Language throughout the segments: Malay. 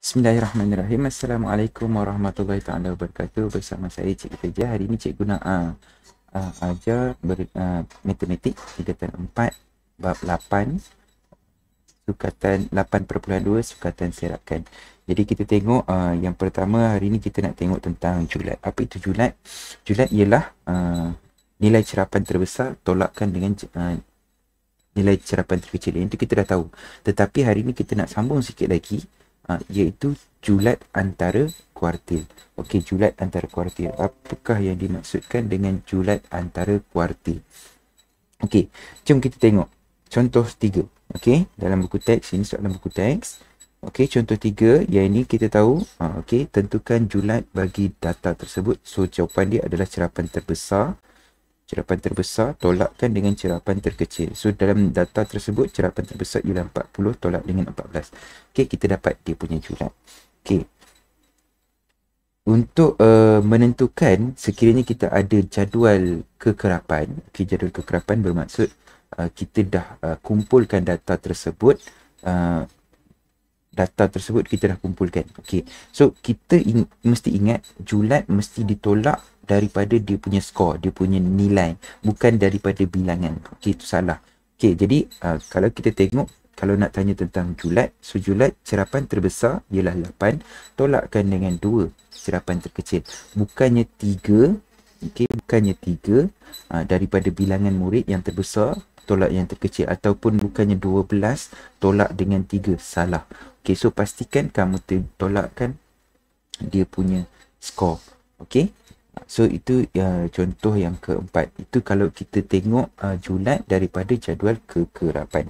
Bismillahirrahmanirrahim. Assalamualaikum warahmatullahi taala wabarakatuh. Bersama saya Cik Teja. Hari ini cikgu nak uh, uh, ajar ber, uh, matematik tingkatan 4 bab 8 sukatan 8.2 sukatan serapkan. Jadi kita tengok uh, yang pertama hari ini kita nak tengok tentang julat. Apa itu julat? Julat ialah uh, nilai cerapan terbesar tolakkan dengan uh, nilai cerapan terkecil. Yang itu kita dah tahu. Tetapi hari ini kita nak sambung sikit lagi ha, iaitu julat antara kuartil. Okey, julat antara kuartil. Apakah yang dimaksudkan dengan julat antara kuartil? Okey, jom kita tengok. Contoh tiga. Okey, dalam buku teks ini dalam buku teks. Okey, contoh tiga. Yang ini kita tahu. Ha, okey, tentukan julat bagi data tersebut. So, jawapan dia adalah cerapan terbesar cerapan terbesar tolakkan dengan cerapan terkecil. So dalam data tersebut cerapan terbesar ialah 40 tolak dengan 14. Okey, kita dapat dia punya julat. Okey. Untuk uh, menentukan sekiranya kita ada jadual kekerapan, Okay jadual kekerapan bermaksud uh, kita dah uh, kumpulkan data tersebut uh, data tersebut kita dah kumpulkan. Okay So kita in- mesti ingat julat mesti ditolak daripada dia punya skor, dia punya nilai, bukan daripada bilangan. Okey, itu salah. Okay, jadi uh, kalau kita tengok, kalau nak tanya tentang julat, so julat cerapan terbesar ialah 8, tolakkan dengan 2 cerapan terkecil. Bukannya 3, okay, bukannya 3 uh, ah, daripada bilangan murid yang terbesar, tolak yang terkecil ataupun bukannya 12 tolak dengan 3 salah. Okay, so pastikan kamu tolakkan dia punya skor. okay? So itu uh, contoh yang keempat. Itu kalau kita tengok uh, julat daripada jadual kekerapan.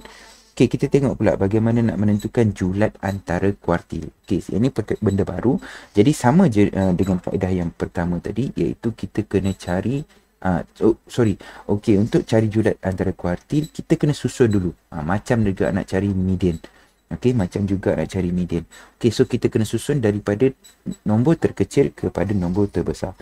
Okey, kita tengok pula bagaimana nak menentukan julat antara kuartil. Okey, ini benda baru. Jadi sama je uh, dengan faedah yang pertama tadi iaitu kita kena cari Uh, oh, sorry Okay untuk cari julat antara kuartil Kita kena susun dulu uh, Macam juga nak cari median Okay macam juga nak cari median Okay so kita kena susun daripada Nombor terkecil kepada nombor terbesar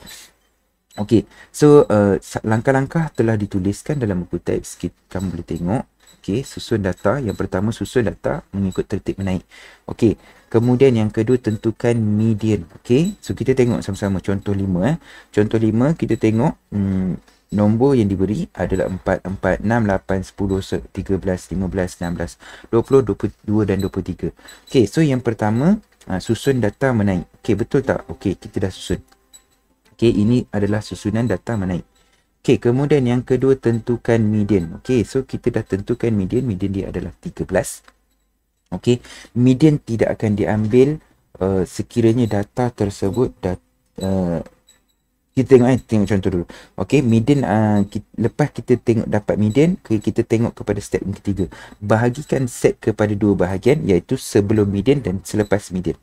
Okey, so uh, langkah-langkah telah dituliskan dalam buku teks. Kita boleh tengok. Okey, susun data. Yang pertama, susun data mengikut tertib menaik. Okey, kemudian yang kedua, tentukan median. Okey, so kita tengok sama-sama contoh lima. Eh. Contoh lima, kita tengok hmm, nombor yang diberi adalah 4, 4, 6, 8, 10, 13, 15, 16, 20, 22 dan 23. Okey, so yang pertama, uh, susun data menaik. Okey, betul tak? Okey, kita dah susun. Okey, ini adalah susunan data menaik. Okey, kemudian yang kedua tentukan median. Okey, so kita dah tentukan median. Median dia adalah 13. Okey, median tidak akan diambil uh, sekiranya data tersebut dah... Eh, uh, kita tengok, eh, tengok contoh dulu. Okey, median... Uh, eh, kita, lepas kita tengok dapat median, kita tengok kepada step yang ketiga. Bahagikan set kepada dua bahagian iaitu sebelum median dan selepas median.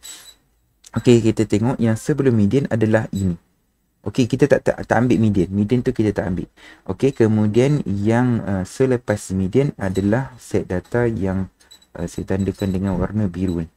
Okey, kita tengok yang sebelum median adalah ini. Okey, kita tak, tak tak ambil median. Median tu kita tak ambil. Okey, kemudian yang uh, selepas median adalah set data yang uh, saya tandakan dengan warna biru ni.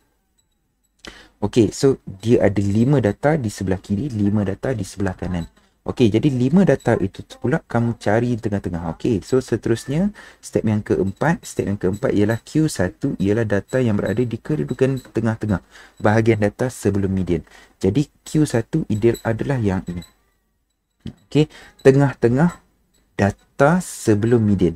Okey, so dia ada 5 data di sebelah kiri, 5 data di sebelah kanan. Okey, jadi 5 data itu pula kamu cari tengah-tengah. Okey, so seterusnya step yang keempat, step yang keempat ialah Q1 ialah data yang berada di kedudukan tengah-tengah bahagian data sebelum median. Jadi Q1 ideal adalah yang ini. Okey, tengah-tengah data sebelum median.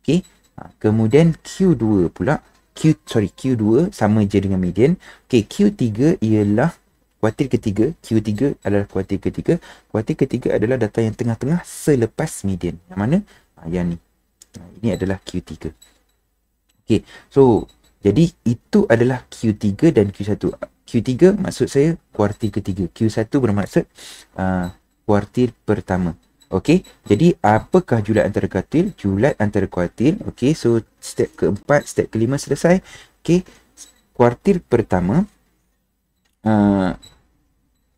Okey. Ha, kemudian Q2 pula, Q sorry Q2 sama je dengan median. Okey, Q3 ialah kuartil ketiga. Q3 adalah kuartil ketiga. Kuartil ketiga adalah data yang tengah-tengah selepas median. Yang mana? Ha, yang ni. Ha, ini adalah Q3. Okey. So, jadi itu adalah Q3 dan Q1. Q3 maksud saya kuartil ketiga. Q1 bermaksud uh, kuartil pertama. Okey, jadi apakah julat antara kuartil? Julat antara kuartil. Okey, so step keempat, step kelima selesai. Okey, kuartil pertama. Uh,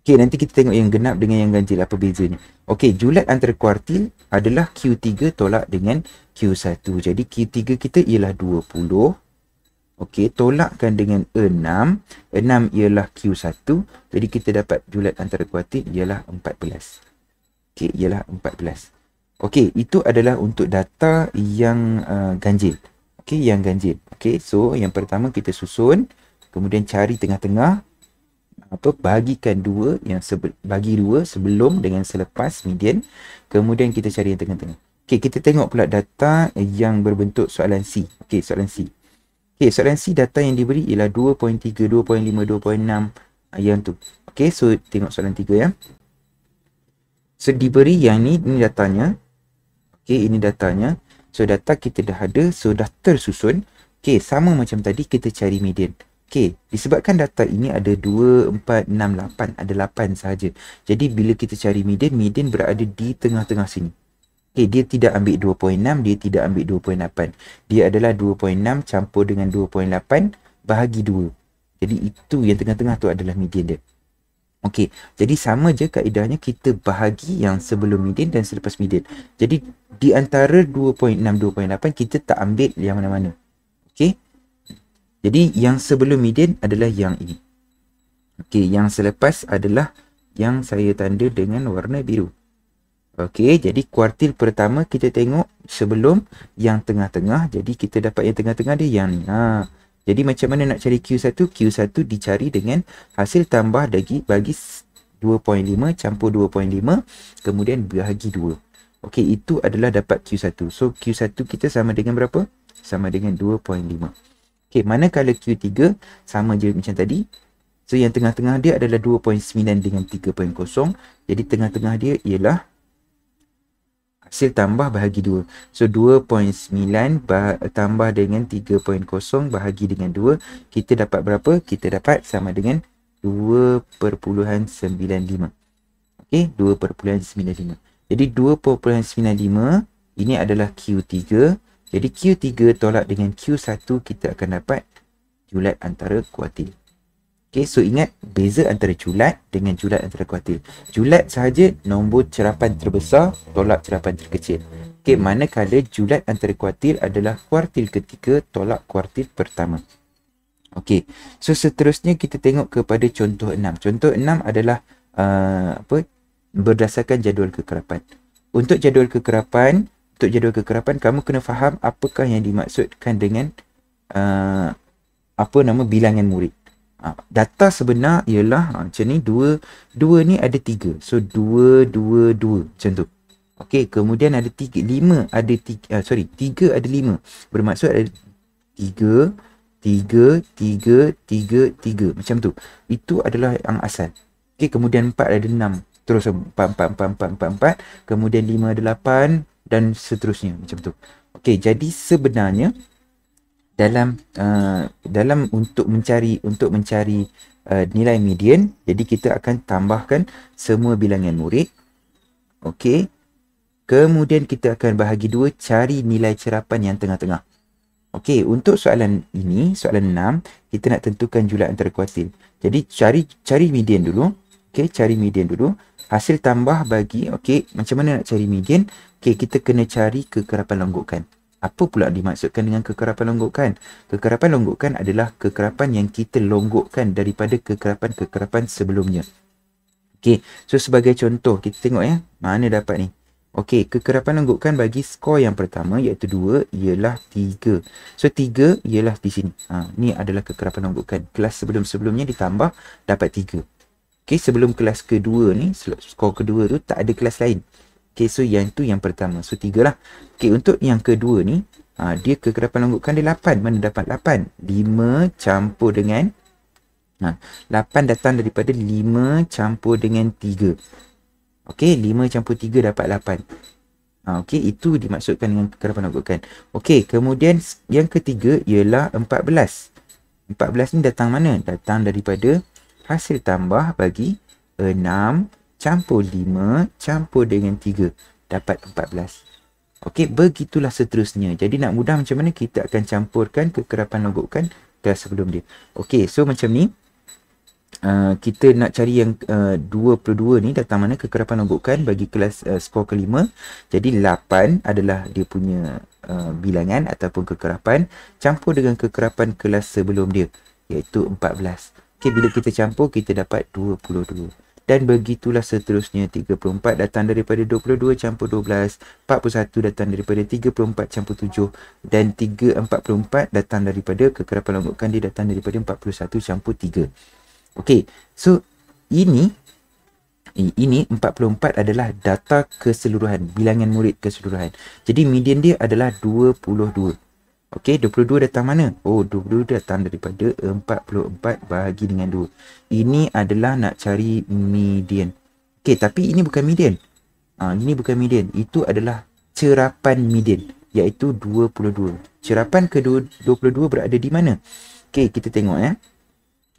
Okey, nanti kita tengok yang genap dengan yang ganjil. Apa bezanya? Okey, julat antara kuartil adalah Q3 tolak dengan Q1. Jadi, Q3 kita ialah 20. Okey, tolakkan dengan 6. 6 ialah Q1. Jadi kita dapat julat antara kuartik ialah 14. Okey, ialah 14. Okey, itu adalah untuk data yang uh, ganjil. Okey, yang ganjil. Okey, so yang pertama kita susun. Kemudian cari tengah-tengah. Apa, bagikan dua Yang bagi dua sebelum dengan selepas median. Kemudian kita cari yang tengah-tengah. Okey, kita tengok pula data yang berbentuk soalan C. Okey, soalan C. Okay, soalan C data yang diberi ialah 2.3, 2.5, 2.6 yang tu. Okay, so tengok soalan 3 ya. So diberi yang ni, ni datanya. Okay, ini datanya. So data kita dah ada, so dah tersusun. Okay, sama macam tadi kita cari median. Okay, disebabkan data ini ada 2, 4, 6, 8. Ada 8 sahaja. Jadi bila kita cari median, median berada di tengah-tengah sini. Okay, eh, dia tidak ambil 2.6, dia tidak ambil 2.8. Dia adalah 2.6 campur dengan 2.8 bahagi 2. Jadi itu yang tengah-tengah tu adalah median dia. Okey, jadi sama je kaedahnya kita bahagi yang sebelum median dan selepas median. Jadi di antara 2.6, 2.8 kita tak ambil yang mana-mana. Okey, jadi yang sebelum median adalah yang ini. Okey, yang selepas adalah yang saya tanda dengan warna biru. Okey, jadi kuartil pertama kita tengok sebelum yang tengah-tengah. Jadi kita dapat yang tengah-tengah dia yang ni. Ha. Jadi macam mana nak cari Q1? Q1 dicari dengan hasil tambah bagi, bagi 2.5 campur 2.5 kemudian bahagi 2. Okey, itu adalah dapat Q1. So Q1 kita sama dengan berapa? Sama dengan 2.5. Okey, manakala Q3 sama je macam tadi. So yang tengah-tengah dia adalah 2.9 dengan 3.0. Jadi tengah-tengah dia ialah 2.9 hasil tambah bahagi 2. So 2.9 bah- tambah dengan 3.0 bahagi dengan 2. Kita dapat berapa? Kita dapat sama dengan 2.95. Okey, 2.95. Jadi 2.95 ini adalah Q3. Jadi Q3 tolak dengan Q1 kita akan dapat Joule antara kuatil. Okay, so ingat beza antara julat dengan julat antara kuartil. Julat sahaja nombor cerapan terbesar tolak cerapan terkecil. Okay, manakala julat antara kuartil adalah kuartil ketiga tolak kuartil pertama. Okay, so seterusnya kita tengok kepada contoh enam. Contoh enam adalah uh, apa? berdasarkan jadual kekerapan. Untuk jadual kekerapan, untuk jadual kekerapan kamu kena faham apakah yang dimaksudkan dengan uh, apa nama bilangan murid. Ha, data sebenar ialah ha, macam ni 2 2 ni ada tiga so dua dua dua macam tu okey kemudian ada 3 5 ada 3 uh, ah, sorry tiga ada lima bermaksud ada tiga tiga tiga tiga tiga macam tu itu adalah yang asal okey kemudian empat ada enam terus empat empat empat empat empat empat kemudian lima ada lapan dan seterusnya macam tu okey jadi sebenarnya dalam uh, dalam untuk mencari untuk mencari uh, nilai median jadi kita akan tambahkan semua bilangan murid okey kemudian kita akan bahagi dua cari nilai cerapan yang tengah-tengah okey untuk soalan ini soalan 6 kita nak tentukan julat antara kuartil jadi cari cari median dulu okey cari median dulu hasil tambah bagi okey macam mana nak cari median okey kita kena cari kekerapan longgokan apa pula dimaksudkan dengan kekerapan longgokkan? Kekerapan longgokkan adalah kekerapan yang kita longgokkan daripada kekerapan-kekerapan sebelumnya. Okey, so sebagai contoh, kita tengok ya, mana dapat ni. Okey, kekerapan longgokkan bagi skor yang pertama iaitu 2 ialah 3. So 3 ialah di sini. Ha, ni adalah kekerapan longgokkan Kelas sebelum-sebelumnya ditambah dapat 3. Okey, sebelum kelas kedua ni, skor kedua tu tak ada kelas lain. Okay, so yang tu yang pertama. So, tiga lah. Okay, untuk yang kedua ni, ha, dia kekerapan longgokkan dia lapan. Mana dapat lapan? Lima campur dengan... Ha, lapan datang daripada lima campur dengan tiga. Okay, lima campur tiga dapat lapan. Ha, ah, okay, itu dimaksudkan dengan kekerapan longgokkan. Okay, kemudian yang ketiga ialah empat belas. Empat belas ni datang mana? Datang daripada hasil tambah bagi enam campur 5 campur dengan 3 dapat 14 okey begitulah seterusnya jadi nak mudah macam mana kita akan campurkan kekerapan logokan kelas sebelum dia okey so macam ni Uh, kita nak cari yang uh, 22 ni datang mana kekerapan logokan bagi kelas uh, skor kelima jadi 8 adalah dia punya uh, bilangan ataupun kekerapan campur dengan kekerapan kelas sebelum dia iaitu 14 okey bila kita campur kita dapat 22 dan begitulah seterusnya 34 datang daripada 22 campur 12 41 datang daripada 34 campur 7 dan 344 datang daripada kekerapan longgokkan dia datang daripada 41 campur 3 Okey, so ini ini 44 adalah data keseluruhan, bilangan murid keseluruhan. Jadi median dia adalah 22. Okey, 22 datang mana? Oh, 22 datang daripada 44 bahagi dengan 2. Ini adalah nak cari median. Okey, tapi ini bukan median. Ah, ini bukan median. Itu adalah cerapan median iaitu 22. Cerapan ke-22 berada di mana? Okey, kita tengok eh.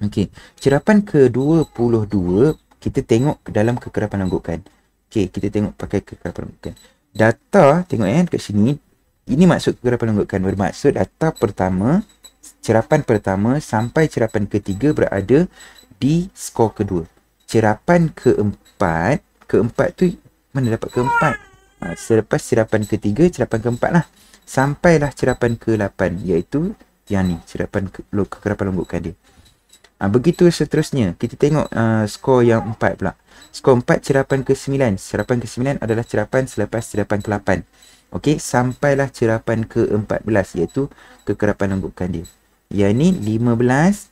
Okey, cerapan ke-22 kita tengok ke dalam kekerapan anggukan. Okey, kita tengok pakai kekerapan anggukan. Data, tengok eh, dekat sini, ini maksud kepada penunggukan bermaksud atap pertama, cerapan pertama sampai cerapan ketiga berada di skor kedua. Cerapan keempat, keempat tu mana dapat keempat? Ha, selepas cerapan ketiga, cerapan keempat lah. Sampailah cerapan ke-8 iaitu yang ni, cerapan ke kekerapan lombokan dia. Ha, begitu seterusnya, kita tengok uh, skor yang empat pula. Skor empat cerapan ke-9. Cerapan ke-9 adalah cerapan selepas cerapan ke-8. Okey, sampailah cerapan ke-14 iaitu kekerapan anggukan dia. Yang ni 15.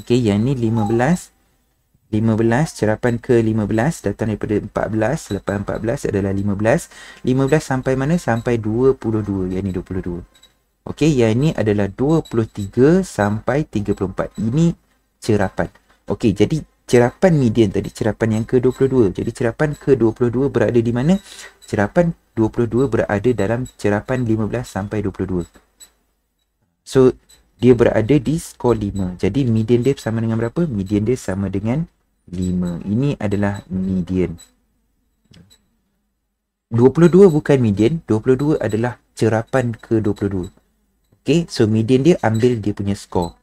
Okey, yang ni 15. 15, cerapan ke-15 datang daripada 14. Selepas 14 adalah 15. 15 sampai mana? Sampai 22. Yang ni 22. Okey, yang ni adalah 23 sampai 34. Ini cerapan. Okey, jadi cerapan median tadi cerapan yang ke-22 jadi cerapan ke-22 berada di mana cerapan 22 berada dalam cerapan 15 sampai 22 so dia berada di skor 5 jadi median dia sama dengan berapa median dia sama dengan 5 ini adalah median 22 bukan median 22 adalah cerapan ke-22 okay so median dia ambil dia punya skor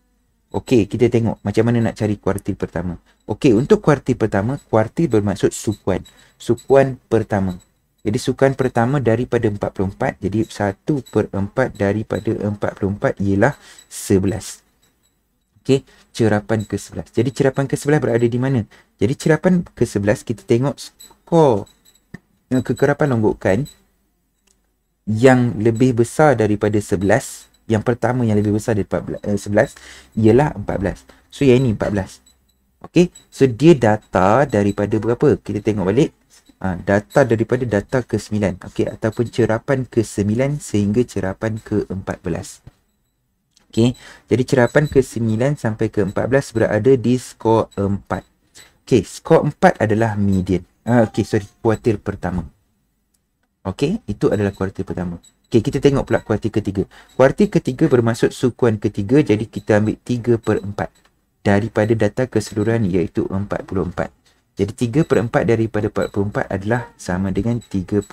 Okey, kita tengok macam mana nak cari kuartil pertama. Okey, untuk kuartil pertama, kuartil bermaksud sukuan. Sukuan pertama. Jadi, sukuan pertama daripada 44. Jadi, 1 per 4 daripada 44 ialah 11. Okey, cerapan ke-11. Jadi, cerapan ke-11 berada di mana? Jadi, cerapan ke-11 kita tengok skor kekerapan longgokan yang lebih besar daripada 11 yang pertama yang lebih besar daripada 11 eh, ialah 14. So yang ini 14. Okay, So dia data daripada berapa? Kita tengok balik. Ha, data daripada data ke-9. okay, ataupun cerapan ke-9 sehingga cerapan ke-14. Okay, Jadi cerapan ke-9 sampai ke-14 berada di skor 4. Okay, skor 4 adalah median. Ha, Okey, sorry, kuartil pertama. Okay, itu adalah kuartil pertama. Okey, kita tengok pula kuartil ketiga. Kuartil ketiga bermaksud sukuan ketiga, jadi kita ambil 3 per 4 daripada data keseluruhan iaitu 44. Jadi 3 per 4 daripada 44 adalah sama dengan 33.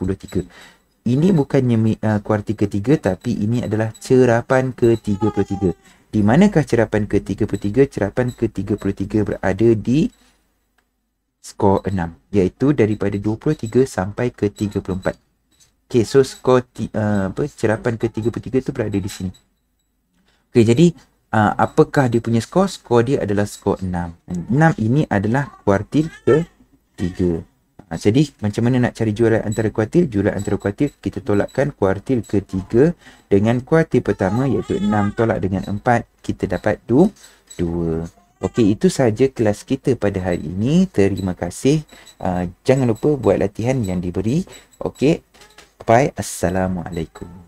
Ini bukannya uh, kuartil ketiga tapi ini adalah cerapan ke-33. Di manakah cerapan ke-33? Cerapan ke-33 berada di skor 6 iaitu daripada 23 sampai ke 34. Okay, so skor t- uh, eh, apa, cerapan ke-33 tu berada di sini. Okay, jadi uh, apakah dia punya skor? Skor dia adalah skor 6. 6 ini adalah kuartil ke-3. Uh, ah, jadi, macam mana nak cari jualan antara kuartil? Jualan antara kuartil, kita tolakkan kuartil ke-3 dengan kuartil pertama iaitu 6 tolak dengan 4. Kita dapat 2. Okey, itu sahaja kelas kita pada hari ini. Terima kasih. Uh, jangan lupa buat latihan yang diberi. Okey. Bye. Assalamualaikum.